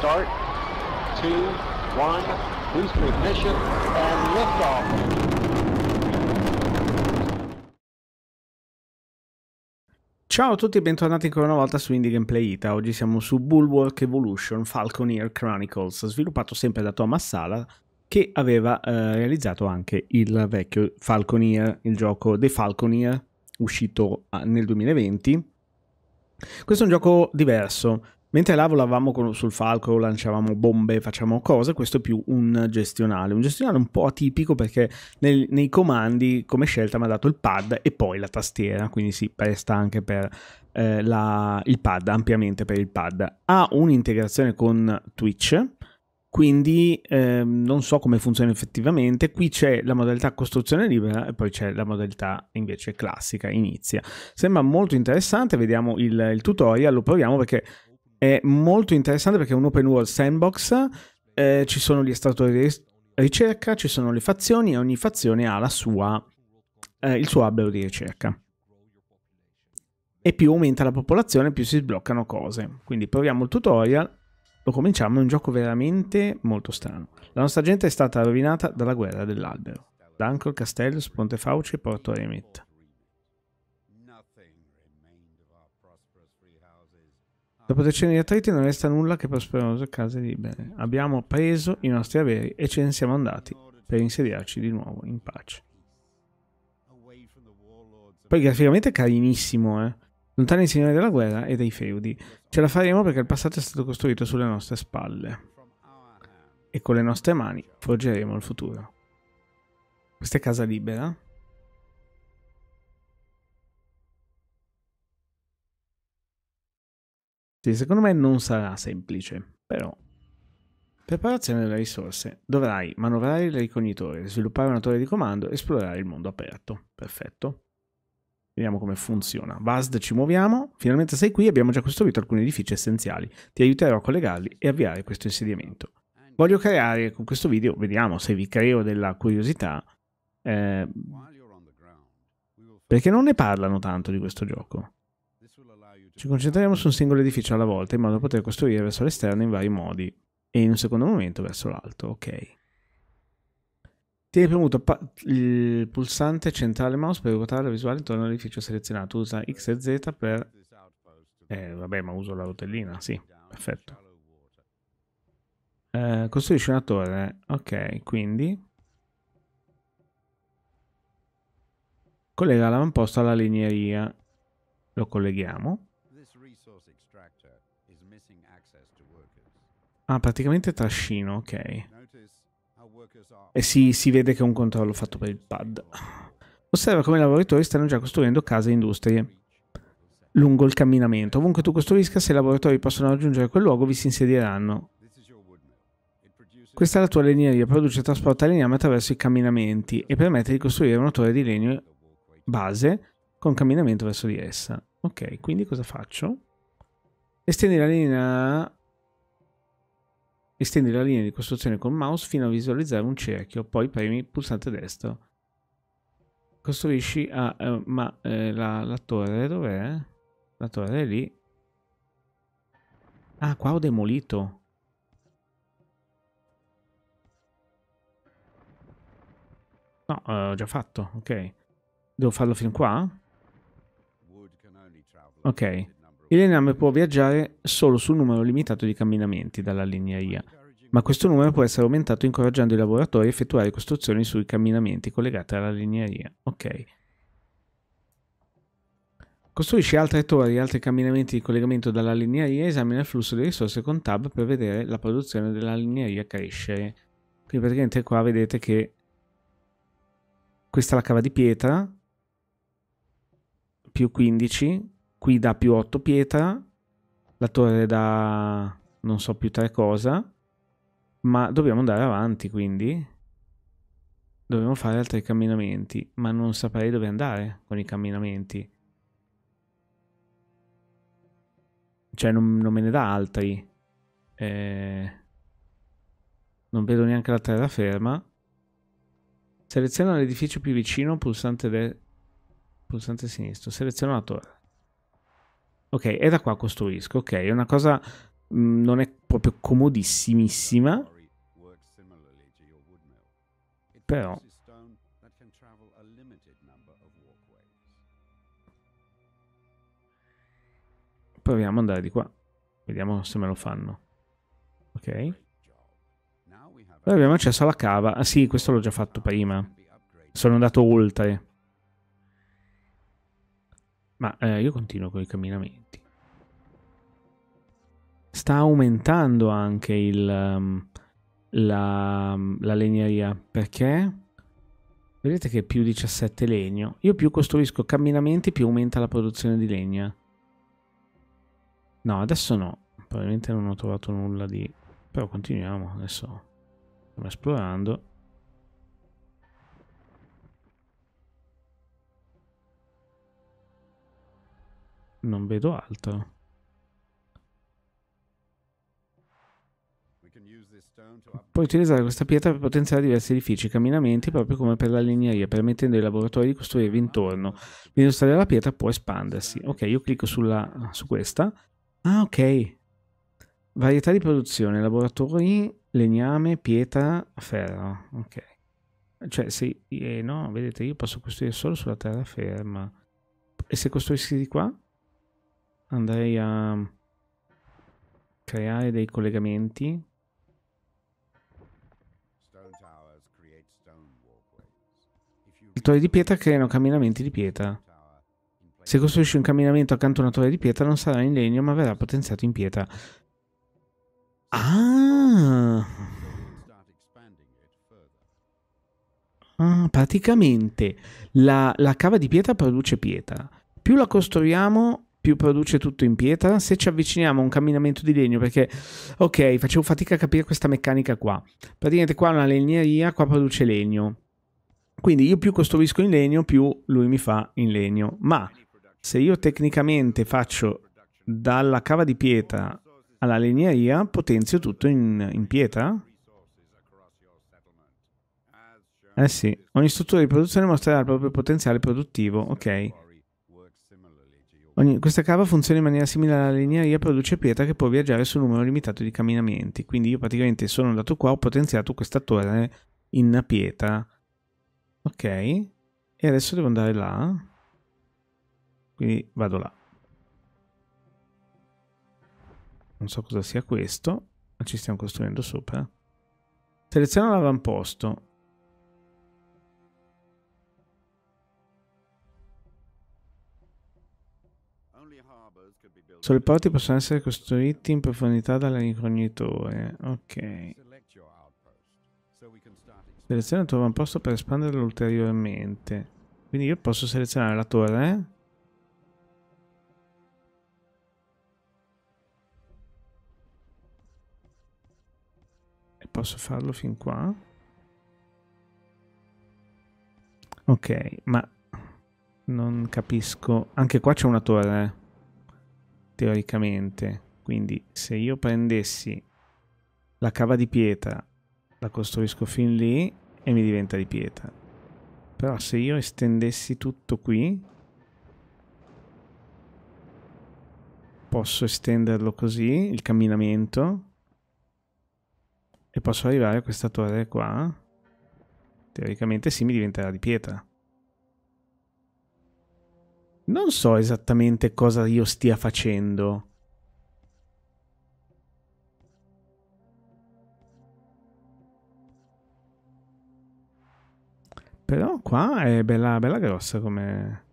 start, two, one, boost ignition, and liftoff. Ciao a tutti e bentornati ancora una volta su Indie Gameplay Ita. Oggi siamo su Bulwark Evolution Falconeer Chronicles, sviluppato sempre da Thomas Sala, che aveva eh, realizzato anche il vecchio Falconeer, il gioco The Falconeer, uscito ah, nel 2020. Questo è un gioco diverso, Mentre là volavamo con, sul falco, lanciavamo bombe, facciamo cose, questo è più un gestionale. Un gestionale un po' atipico perché nel, nei comandi come scelta mi ha dato il pad e poi la tastiera, quindi si presta anche per eh, la, il pad, ampiamente per il pad. Ha un'integrazione con Twitch, quindi eh, non so come funziona effettivamente. Qui c'è la modalità costruzione libera e poi c'è la modalità invece classica, inizia. Sembra molto interessante, vediamo il, il tutorial, lo proviamo perché è molto interessante perché è un open world sandbox, eh, ci sono gli estratori di ricerca, ci sono le fazioni e ogni fazione ha sua, eh, il suo albero di ricerca. E più aumenta la popolazione, più si sbloccano cose. Quindi proviamo il tutorial, lo cominciamo, è un gioco veramente molto strano. La nostra gente è stata rovinata dalla guerra dell'albero. D'Ancor, Castellus, Ponte Fauci e Porto Remit. La protezione di attriti non resta nulla che prosperose case libere. Abbiamo preso i nostri averi e ce ne siamo andati per insediarci di nuovo in pace. Poi graficamente è carinissimo, eh? Lontani i signori della guerra e dei feudi. Ce la faremo perché il passato è stato costruito sulle nostre spalle. E con le nostre mani forgeremo il futuro. Questa è casa libera? Sì, secondo me non sarà semplice, però. Preparazione delle risorse. Dovrai manovrare il ricognitore, sviluppare una torre di comando, e esplorare il mondo aperto. Perfetto. Vediamo come funziona. VASD ci muoviamo. Finalmente sei qui abbiamo già costruito alcuni edifici essenziali. Ti aiuterò a collegarli e avviare questo insediamento. Voglio creare con questo video, vediamo se vi creo della curiosità, eh, perché non ne parlano tanto di questo gioco. Ci concentriamo su un singolo edificio alla volta in modo da poter costruire verso l'esterno in vari modi e in un secondo momento verso l'alto, ok. Tieni premuto il pulsante centrale mouse per ruotare la visuale intorno all'edificio selezionato. Usa X e Z per... Eh, vabbè, ma uso la rotellina, sì, perfetto. Eh, costruisci una torre, ok, quindi... Collega l'avamposto alla legneria. Lo colleghiamo. Ah, praticamente trascino, ok. E si, si vede che è un controllo fatto per il pad. Osserva come i lavoratori stanno già costruendo case e industrie lungo il camminamento. Ovunque tu costruisca, se i lavoratori possono raggiungere quel luogo, vi si insedieranno. Questa è la tua legneria, produce e trasporta legname attraverso i camminamenti e permette di costruire una torre di legno base con camminamento verso di essa. Ok, quindi cosa faccio? Estendi la linea Estendi la linea di costruzione col mouse fino a visualizzare un cerchio, poi premi il pulsante destro. Costruisci a... eh, ma eh, la, la torre dov'è? La torre è lì. Ah, qua ho demolito. No, eh, ho già fatto, ok. Devo farlo fin qua? Ok. Il Rename può viaggiare solo su un numero limitato di camminamenti dalla legnaia, ma questo numero può essere aumentato incoraggiando i lavoratori a effettuare costruzioni sui camminamenti collegati alla legnaia. Ok. Costruisci altre torri e altri camminamenti di collegamento dalla ligneria e esamina il flusso di risorse con tab per vedere la produzione della ligneria crescere. Quindi praticamente qua vedete che questa è la cava di pietra, più 15, qui da più 8 pietra, la torre da non so più tre cosa, ma dobbiamo andare avanti quindi. Dobbiamo fare altri camminamenti, ma non saprei dove andare con i camminamenti. Cioè non, non me ne dà altri. Eh, non vedo neanche la terraferma. Seleziona l'edificio più vicino, pulsante, de... pulsante sinistro. Seleziona la torre. Ok, e da qua costruisco, ok, è una cosa mh, mm, non è proprio comodissimissima, però... Proviamo ad andare di qua, vediamo se me lo fanno. Ok. Poi abbiamo accesso alla cava, ah sì, questo l'ho già fatto prima, sono andato oltre. Ma eh, io continuo con i camminamenti. Sta aumentando anche il, um, la, la legneria perché vedete che più 17 legno. Io più costruisco camminamenti, più aumenta la produzione di legna. No, adesso no. Probabilmente non ho trovato nulla di... Però continuiamo, adesso stiamo esplorando. Non vedo altro. Puoi utilizzare questa pietra per potenziare diversi edifici e camminamenti, proprio come per la legneria, permettendo ai laboratori di costruirvi intorno. L'industria della pietra può espandersi. Ok, io clicco sulla, su questa. Ah, ok. Varietà di produzione, laboratori, legname, pietra, ferro. Ok. Cioè, se... Eh, no, vedete, io posso costruire solo sulla terraferma. E se costruissi di qua? andrei a mm, creare dei collegamenti. Le torri di pietra creano camminamenti di pietra. Se costruisci un camminamento accanto a una torre di pietra non sarà in legno ma verrà potenziato in pietra. Ah! ah praticamente la, la cava di pietra produce pietra. Più la costruiamo più produce tutto in pietra. Se ci avviciniamo a un camminamento di legno, perché ok, facevo fatica a capire questa meccanica qua. Praticamente qua è una legneria, qua produce legno. Quindi io più costruisco in legno, più lui mi fa in legno. Ma se io tecnicamente faccio dalla cava di pietra alla legneria, potenzio tutto in, in pietra? Eh sì, ogni struttura di produzione mostrerà il proprio potenziale produttivo, ok. Ogni, questa cava funziona in maniera simile alla linearia, e produce pietra che può viaggiare su un numero limitato di camminamenti. Quindi io praticamente sono andato qua, ho potenziato questa torre in una pietra. Ok. E adesso devo andare là. Quindi vado là. Non so cosa sia questo, ma ci stiamo costruendo sopra. Seleziono l'avamposto. porti possono essere costruiti in profondità dall'incognitore. Ok. Seleziona il un posto per espanderlo ulteriormente. Quindi io posso selezionare la torre. E posso farlo fin qua. Ok, ma non capisco. Anche qua c'è una torre teoricamente. Quindi se io prendessi la cava di pietra, la costruisco fin lì e mi diventa di pietra. Però se io estendessi tutto qui, posso estenderlo così, il camminamento, e posso arrivare a questa torre qua. Teoricamente sì, mi diventerà di pietra. Non so esattamente cosa io stia facendo. Però qua è bella, bella grossa come...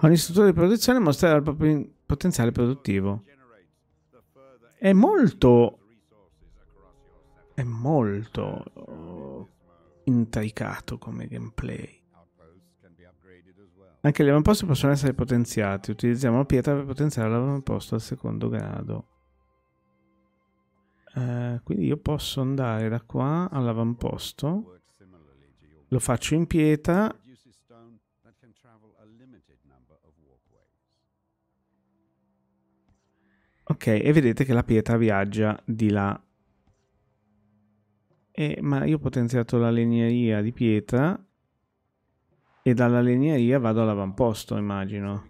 Ogni struttura di produzione mostrerà il proprio potenziale produttivo. È molto è molto uh, intricato come gameplay. Anche gli avamposti possono essere potenziati. Utilizziamo la pietra per potenziare l'avamposto al secondo grado. Uh, quindi io posso andare da qua all'avamposto. Lo faccio in pietra Ok, e vedete che la pietra viaggia di là e, ma io ho potenziato la legneria di pietra e dalla legneria vado all'avamposto, immagino.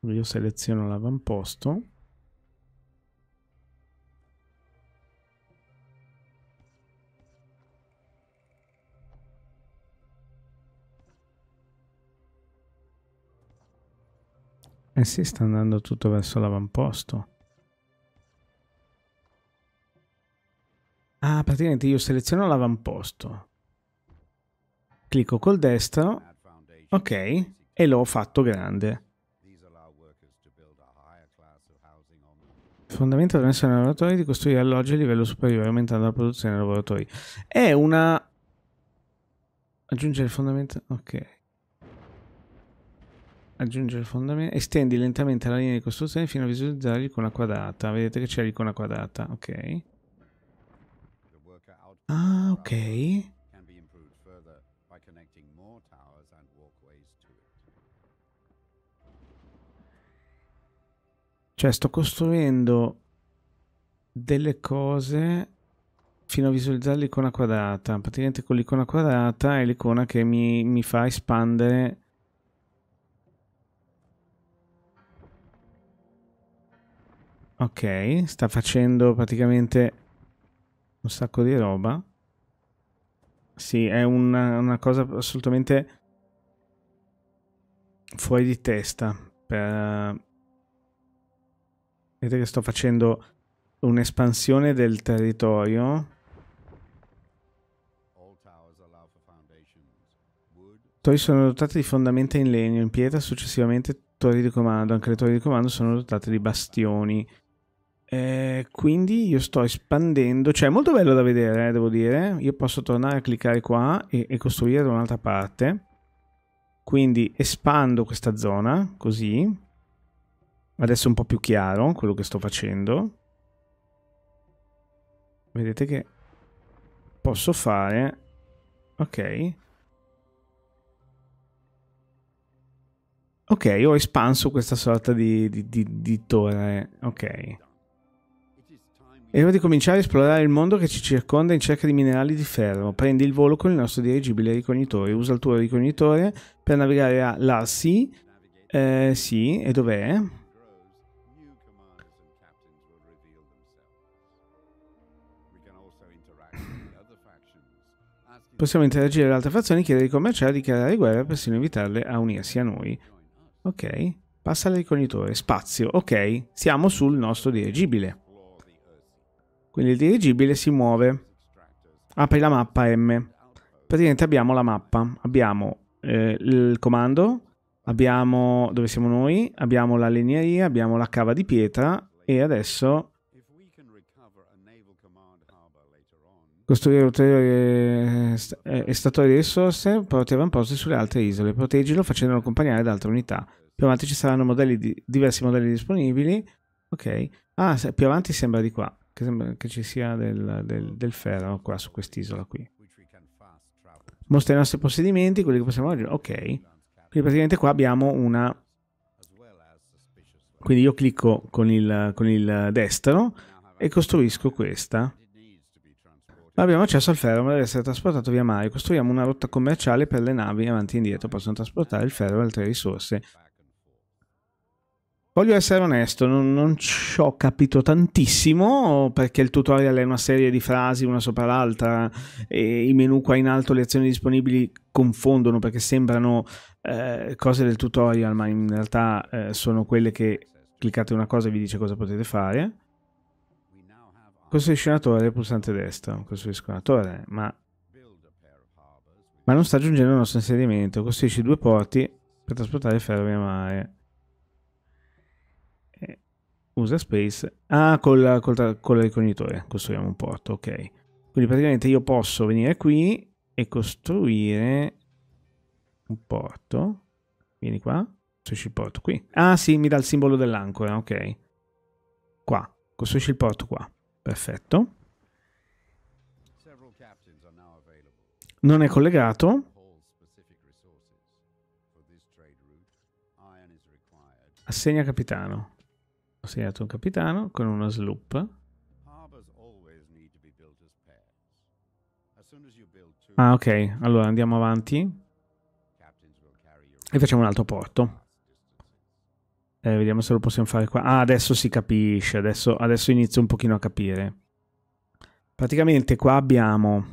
Io seleziono l'avamposto. Eh sì, sta andando tutto verso l'avamposto. Ah, praticamente io seleziono l'avamposto. Clicco col destro. Ok. E l'ho fatto grande. Fondamento permesso ai lavoratori di costruire alloggi a livello superiore, aumentando la produzione dei lavoratori. È una... Aggiungere il fondamento... Ok aggiungere il fondamento, estendi lentamente la linea di costruzione fino a visualizzare l'icona quadrata. Vedete che c'è l'icona quadrata, ok. Ah, ok. Cioè sto costruendo delle cose fino a visualizzare l'icona quadrata. Praticamente con l'icona quadrata è l'icona che mi, mi fa espandere Ok, sta facendo praticamente un sacco di roba. Sì, è una, una cosa assolutamente fuori di testa. Per... Vedete che sto facendo un'espansione del territorio. Torri sono dotate di fondamenta in legno, in pietra, successivamente torri di comando. Anche le torri di comando sono dotate di bastioni. Eh, quindi io sto espandendo, cioè è molto bello da vedere, eh, devo dire. Io posso tornare a cliccare qua e, e costruire da un'altra parte. Quindi espando questa zona, così. Adesso è un po' più chiaro quello che sto facendo. Vedete che posso fare... Ok. Ok, ho espanso questa sorta di, di, di, di torre. Ok. È ora di cominciare a esplorare il mondo che ci circonda in cerca di minerali di ferro. Prendi il volo con il nostro dirigibile ricognitore. Usa il tuo ricognitore per navigare a là, sì. Eh, sì, e dov'è? Possiamo interagire con altre fazioni, chiedere ai commerciali di dichiarare guerra e persino invitarle a unirsi a noi. Ok, passa al ricognitore. Spazio, ok, siamo sul nostro dirigibile. Quindi il dirigibile si muove. Apri la mappa M. Praticamente abbiamo la mappa. Abbiamo eh, il comando, abbiamo dove siamo noi, abbiamo la legneria, abbiamo la cava di pietra e adesso costruire ulteriori eh, eh, estatori di risorse, porti avamposti sulle altre isole, proteggilo facendolo accompagnare da altre unità. Più avanti ci saranno modelli di, diversi modelli disponibili. Ok. Ah, più avanti sembra di qua che sembra che ci sia del, del, del ferro qua su quest'isola qui. Mostra i nostri possedimenti, quelli che possiamo aggiungere. Ok. Quindi praticamente qua abbiamo una... Quindi io clicco con il, con il destro e costruisco questa. ma Abbiamo accesso al ferro, ma deve essere trasportato via mare. Costruiamo una rotta commerciale per le navi avanti e indietro. Possono trasportare il ferro e altre risorse Voglio essere onesto, non, non ci ho capito tantissimo perché il tutorial è una serie di frasi una sopra l'altra e i menu qua in alto, le azioni disponibili confondono perché sembrano eh, cose del tutorial ma in realtà eh, sono quelle che cliccate una cosa e vi dice cosa potete fare. Costruiscionatore, pulsante destro, costruiscionatore, ma... Ma non sta aggiungendo il nostro inserimento. costruisci due porti per trasportare ferro via mare. Usa space. Ah, col, col, col ricognitore costruiamo un porto, ok. Quindi praticamente io posso venire qui e costruire un porto. Vieni qua. Costruisci il porto qui. Ah sì, mi dà il simbolo dell'ancora, ok. Qua. Costruisci il porto qua. Perfetto. Non è collegato. Assegna capitano. Ho segnato un capitano con una sloop. Ah, ok. Allora andiamo avanti. E facciamo un altro porto. Eh, vediamo se lo possiamo fare qua. Ah, adesso si capisce. Adesso, adesso inizio un pochino a capire. Praticamente qua abbiamo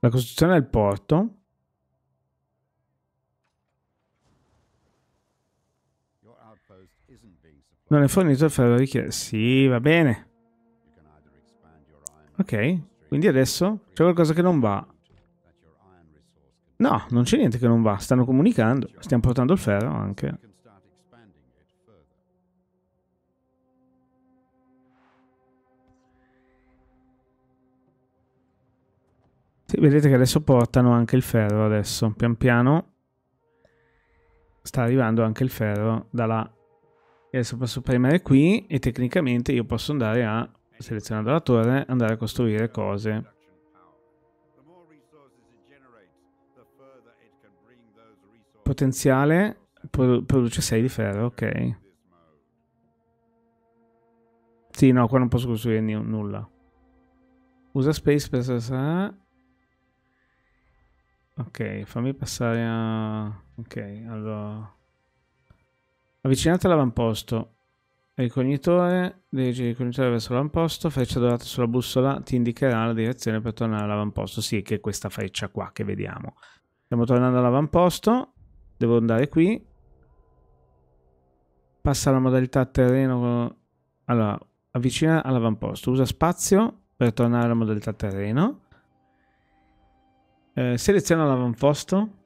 la costruzione del porto Non è fornito il ferro richiesto. Sì, va bene. Ok, quindi adesso c'è qualcosa che non va. No, non c'è niente che non va. Stanno comunicando. Stiamo portando il ferro anche. Sì, vedete che adesso portano anche il ferro adesso. Pian piano sta arrivando anche il ferro da là adesso posso premere qui e tecnicamente io posso andare a, selezionando la torre, andare a costruire cose. Potenziale produce 6 di ferro, ok. Sì, no, qua non posso costruire nulla. Usa space per... Ok, fammi passare a... Ok, allora... Avvicinate all'avamposto. Ricognitore, dirige il ricognitore verso l'avamposto, freccia dorata sulla bussola ti indicherà la direzione per tornare all'avamposto. Sì, che è questa freccia qua che vediamo. Stiamo tornando all'avamposto, devo andare qui. Passa alla modalità terreno. Allora, avvicina all'avamposto, usa spazio per tornare alla modalità terreno. Eh, seleziona l'avamposto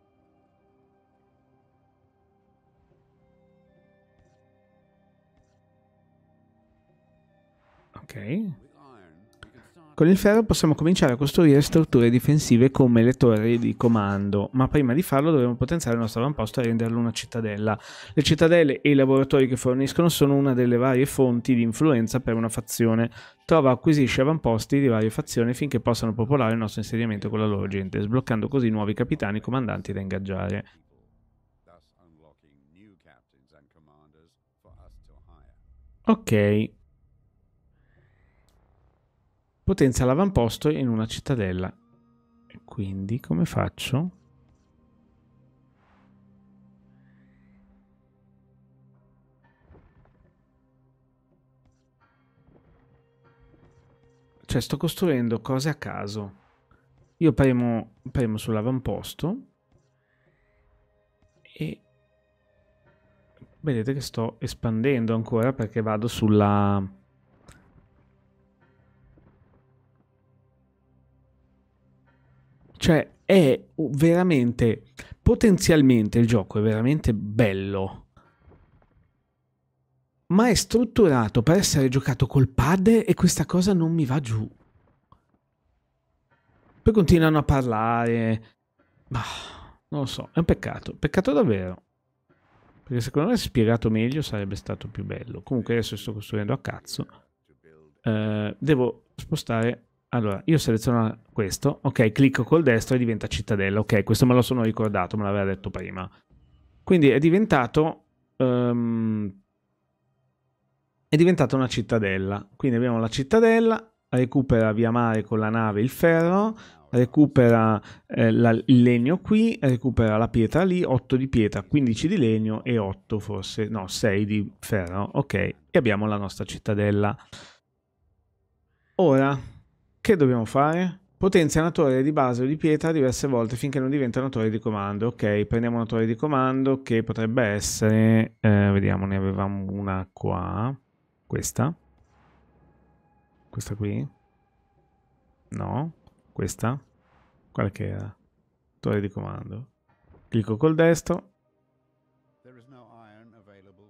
Con il ferro possiamo cominciare a costruire strutture difensive come le torri di comando, ma prima di farlo dobbiamo potenziare il nostro avamposto e renderlo una cittadella. Le cittadelle e i laboratori che forniscono sono una delle varie fonti di influenza per una fazione. Trova acquisisce avamposti di varie fazioni finché possano popolare il nostro insediamento con la loro gente, sbloccando così nuovi capitani e comandanti da ingaggiare. Ok, Potenza l'avamposto in una cittadella. Quindi come faccio? Cioè sto costruendo cose a caso. Io premo, premo sull'avamposto e vedete che sto espandendo ancora perché vado sulla Cioè, è veramente, potenzialmente il gioco è veramente bello ma è strutturato per essere giocato col pad e questa cosa non mi va giù. Poi continuano a parlare. Bah, non lo so, è un peccato, peccato davvero. Perché secondo me spiegato meglio sarebbe stato più bello. Comunque adesso sto costruendo a cazzo. Eh, devo spostare allora, io seleziono questo, ok, clicco col destro e diventa cittadella, ok, questo me lo sono ricordato, me l'aveva detto prima. Quindi è diventato... Um, è diventata una cittadella. Quindi abbiamo la cittadella, recupera via mare con la nave il ferro, recupera eh, la, il legno qui, recupera la pietra lì, 8 di pietra, 15 di legno e 8 forse, no, 6 di ferro, ok. E abbiamo la nostra cittadella. Ora, che dobbiamo fare? Potenzia una torre di base o di pietra diverse volte finché non diventa una torre di comando. Ok, prendiamo una torre di comando che potrebbe essere... Eh, vediamo, ne avevamo una qua. Questa. Questa qui. No. Questa. Quale che era? Torre di comando. Clicco col destro.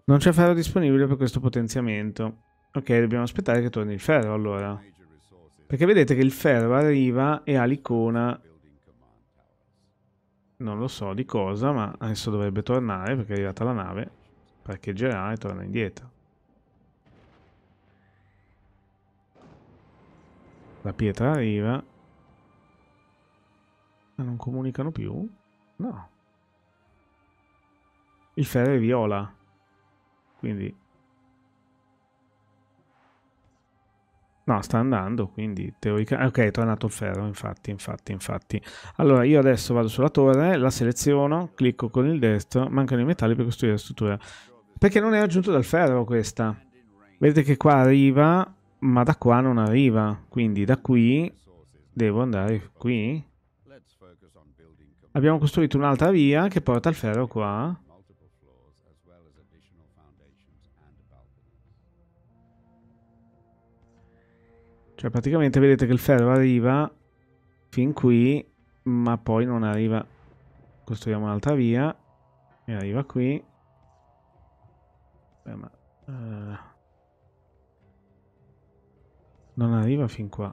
Non c'è ferro disponibile per questo potenziamento. Ok, dobbiamo aspettare che torni il ferro allora. Perché vedete che il ferro arriva e ha l'icona, non lo so di cosa, ma adesso dovrebbe tornare perché è arrivata la nave, parcheggerà e torna indietro. La pietra arriva. Ma non comunicano più? No. Il ferro è viola. Quindi No, sta andando, quindi teoricamente... Ah, ok, è tornato il ferro, infatti, infatti, infatti. Allora, io adesso vado sulla torre, la seleziono, clicco con il destro, mancano i metalli per costruire la struttura. Perché non è aggiunto dal ferro questa. Vedete che qua arriva, ma da qua non arriva. Quindi da qui devo andare qui. Abbiamo costruito un'altra via che porta il ferro qua. Cioè praticamente vedete che il ferro arriva fin qui, ma poi non arriva. Costruiamo un'altra via e arriva qui. Beh, ma, uh, non arriva fin qua.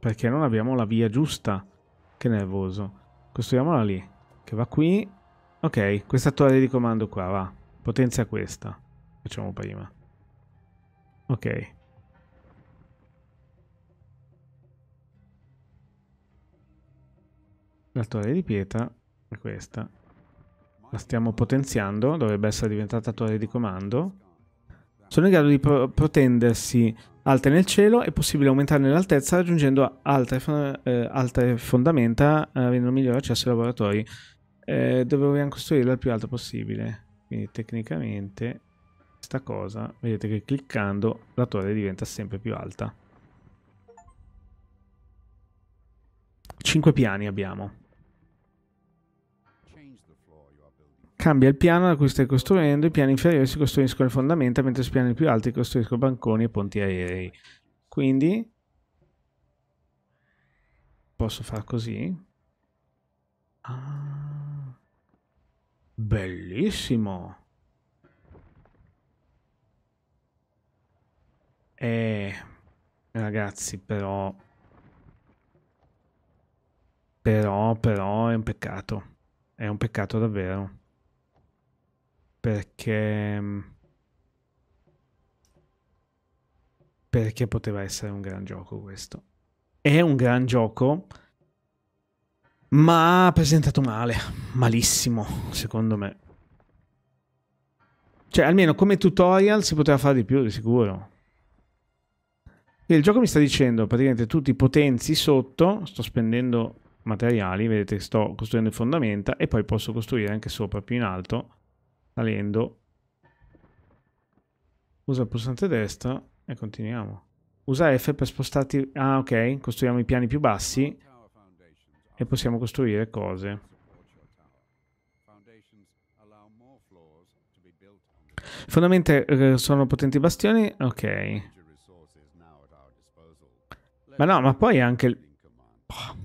Perché non abbiamo la via giusta. Che nervoso. Costruiamola lì. Che va qui. Ok, questa torre di comando qua, va. Potenzia questa. Facciamo prima. Ok. La torre di pietra è questa. La stiamo potenziando, dovrebbe essere diventata torre di comando. Sono in grado di pro protendersi alte nel cielo, è possibile aumentarne l'altezza raggiungendo altre, eh, altre fondamenta, eh, avendo migliore accesso ai laboratori. Eh, dovremmo costruirla il più alto possibile. Quindi tecnicamente questa cosa, vedete che cliccando la torre diventa sempre più alta. 5 piani abbiamo. Cambia il piano da cui stai costruendo, i piani inferiori si costruiscono le fondamenta, mentre sui piani più alti costruiscono banconi e ponti aerei. Quindi posso far così. Ah, bellissimo. Eh, ragazzi, però... Però, però è un peccato. È un peccato davvero perché mm, perché poteva essere un gran gioco questo. È un gran gioco, ma presentato male, malissimo, secondo me. Cioè, almeno come tutorial si poteva fare di più, di sicuro. il gioco mi sta dicendo, praticamente tutti i potenzi sotto, sto spendendo materiali, vedete sto costruendo fondamenta, e poi posso costruire anche sopra, più in alto, salendo usa il pulsante destra e continuiamo usa F per spostarti ah ok costruiamo i piani più bassi e possiamo costruire cose Fondamentalmente eh, sono potenti bastioni ok ma no ma poi anche oh.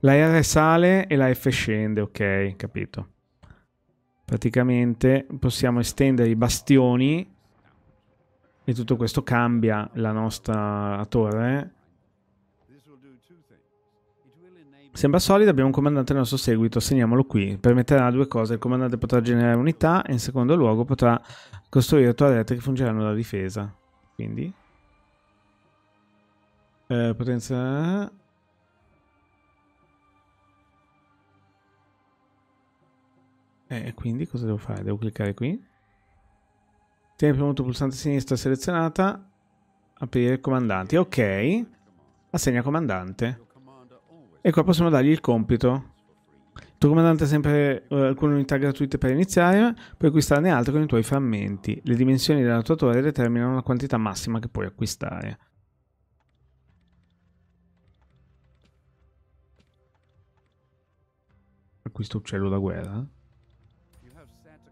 la R sale e la F scende ok capito praticamente possiamo estendere i bastioni e tutto questo cambia la nostra torre. Sembra solida, abbiamo un comandante al nostro seguito, segniamolo qui. Permetterà due cose, il comandante potrà generare unità e in secondo luogo potrà costruire torrette che fungeranno da difesa. Quindi... Eh, potenza... Eh, e eh, quindi cosa devo fare? Devo cliccare qui. Tieni premuto pulsante sinistra selezionata. Aprire comandanti. Ok. Assegna comandante. E qua possiamo dargli il compito. Il tuo comandante ha sempre eh, alcune unità gratuite per iniziare, puoi acquistarne altre con i tuoi frammenti. Le dimensioni della tua torre determinano la quantità massima che puoi acquistare. Acquisto uccello da guerra.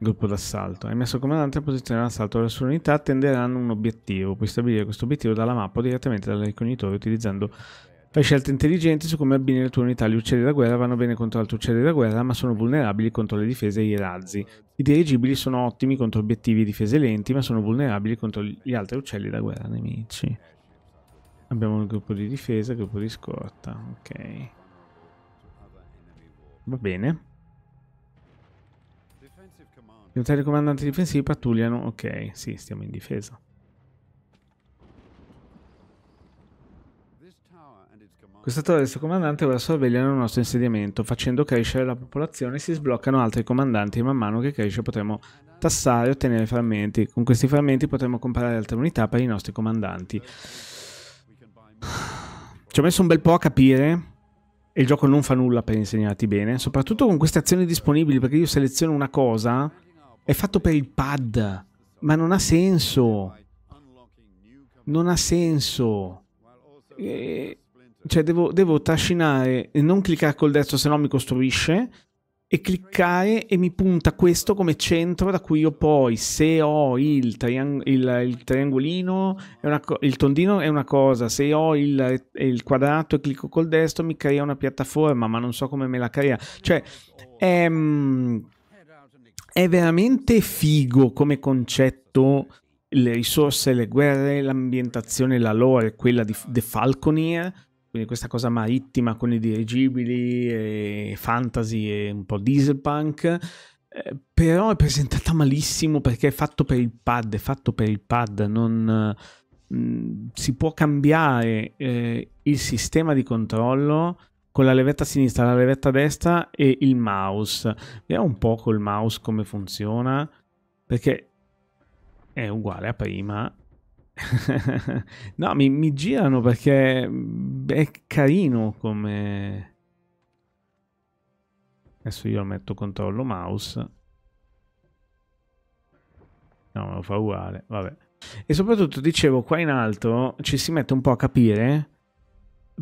Gruppo d'assalto. Hai messo comandante in posizione d'assalto. Le sue unità attenderanno un obiettivo. Puoi stabilire questo obiettivo dalla mappa o direttamente dal ricognitore utilizzando Fai scelte intelligenti su come abbinare le tue unità. Gli uccelli da guerra vanno bene contro altri uccelli da guerra, ma sono vulnerabili contro le difese e i razzi. I dirigibili sono ottimi contro obiettivi e difese lenti, ma sono vulnerabili contro gli altri uccelli da guerra nemici. Abbiamo il gruppo di difesa, il gruppo di scorta. Ok. Va bene. I notari comandanti difensivi pattugliano. Ok, sì, stiamo in difesa. Questa torre e il suo comandante ora sorvegliano il nostro insediamento, facendo crescere la popolazione si sbloccano altri comandanti e man mano che cresce potremo tassare e ottenere frammenti. Con questi frammenti potremo comprare altre unità per i nostri comandanti. Ci ho messo un bel po' a capire e il gioco non fa nulla per insegnarti bene, soprattutto con queste azioni disponibili, perché io seleziono una cosa, è fatto per il pad, ma non ha senso. Non ha senso. E cioè devo, devo trascinare e non cliccare col destro se no mi costruisce e cliccare e mi punta questo come centro da cui io poi se ho il, triang- il, il triangolino co- il tondino è una cosa se ho il, il, quadrato e clicco col destro mi crea una piattaforma ma non so come me la crea cioè è, ehm, è veramente figo come concetto le risorse, le guerre, l'ambientazione, la lore, quella di The Falconer quindi questa cosa marittima con i dirigibili, e fantasy e un po' dieselpunk. Eh, però è presentata malissimo perché è fatto per il pad, è fatto per il pad, non mh, mm, si può cambiare eh, il sistema di controllo con la levetta sinistra, la levetta destra e il mouse. Vediamo un po' col mouse come funziona perché è uguale a prima no, mi, mi, girano perché è carino come... Adesso io metto controllo mouse. No, me lo fa uguale, vabbè. E soprattutto, dicevo, qua in alto ci si mette un po' a capire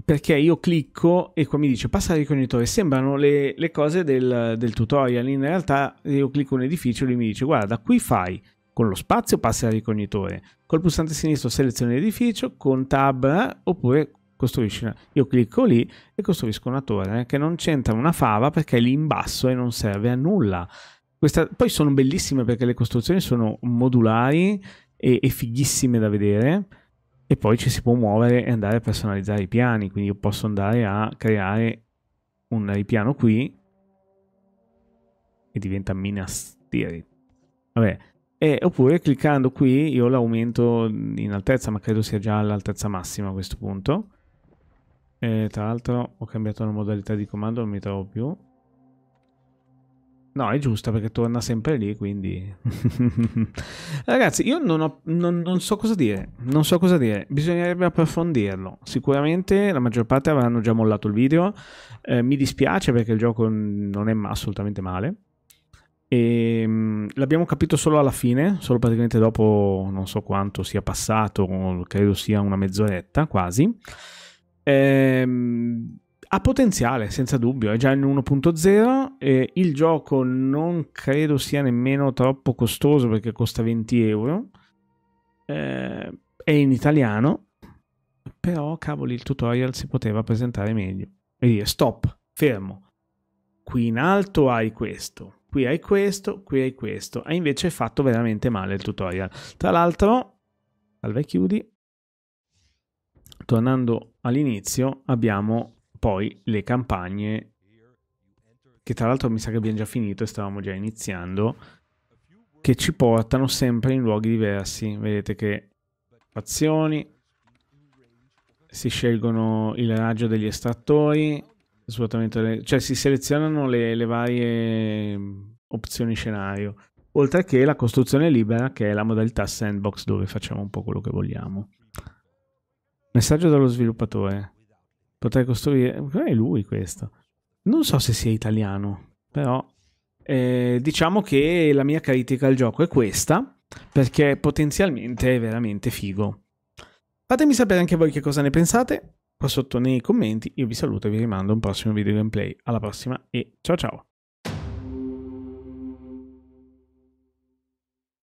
perché io clicco e qua mi dice passare il cognitore. Sembrano le, le cose del, del, tutorial. In realtà io clicco un edificio e lui mi dice guarda, qui fai con lo spazio passa al ricognitore, col pulsante sinistro selezioni l'edificio, con tab oppure costruisci una... Io clicco lì e costruisco una torre eh, che non c'entra una fava perché è lì in basso e non serve a nulla. Questa... Poi sono bellissime perché le costruzioni sono modulari e, e fighissime da vedere e poi ci si può muovere e andare a personalizzare i piani, quindi io posso andare a creare un ripiano qui e diventa Minas Tirith. Vabbè, e, oppure cliccando qui io l'aumento in altezza, ma credo sia già all'altezza massima a questo punto. E, tra l'altro ho cambiato la modalità di comando, non mi trovo più. No, è giusta perché torna sempre lì, quindi... Ragazzi, io non, ho, non, non, so cosa dire, non so cosa dire, bisognerebbe approfondirlo. Sicuramente la maggior parte avranno già mollato il video, eh, mi dispiace perché il gioco non è assolutamente male, e ehm, l'abbiamo capito solo alla fine, solo praticamente dopo non so quanto sia passato, credo sia una mezz'oretta quasi. Ehm, ha potenziale, senza dubbio, è già in 1.0. E il gioco non credo sia nemmeno troppo costoso perché costa 20 euro. Eh, è in italiano, però cavoli, il tutorial si poteva presentare meglio e dire stop, fermo. Qui in alto hai questo, qui hai questo, qui hai questo. E invece fatto veramente male il tutorial. Tra l'altro, salve e chiudi, tornando all'inizio, abbiamo poi le campagne, che tra l'altro mi sa che abbiamo già finito e stavamo già iniziando, che ci portano sempre in luoghi diversi. Vedete che fazioni, si scelgono il raggio degli estrattori, Assolutamente, cioè si selezionano le, le varie mm, opzioni scenario, oltre che la costruzione libera che è la modalità sandbox dove facciamo un po' quello che vogliamo. Messaggio dallo sviluppatore. Potrei costruire... È lui questo. Non so se sia italiano, però eh, diciamo che la mia critica al gioco è questa, perché potenzialmente è veramente figo. Fatemi sapere anche voi che cosa ne pensate qua sotto nei commenti. Io vi saluto e vi rimando a un prossimo video gameplay. Alla prossima e ciao ciao!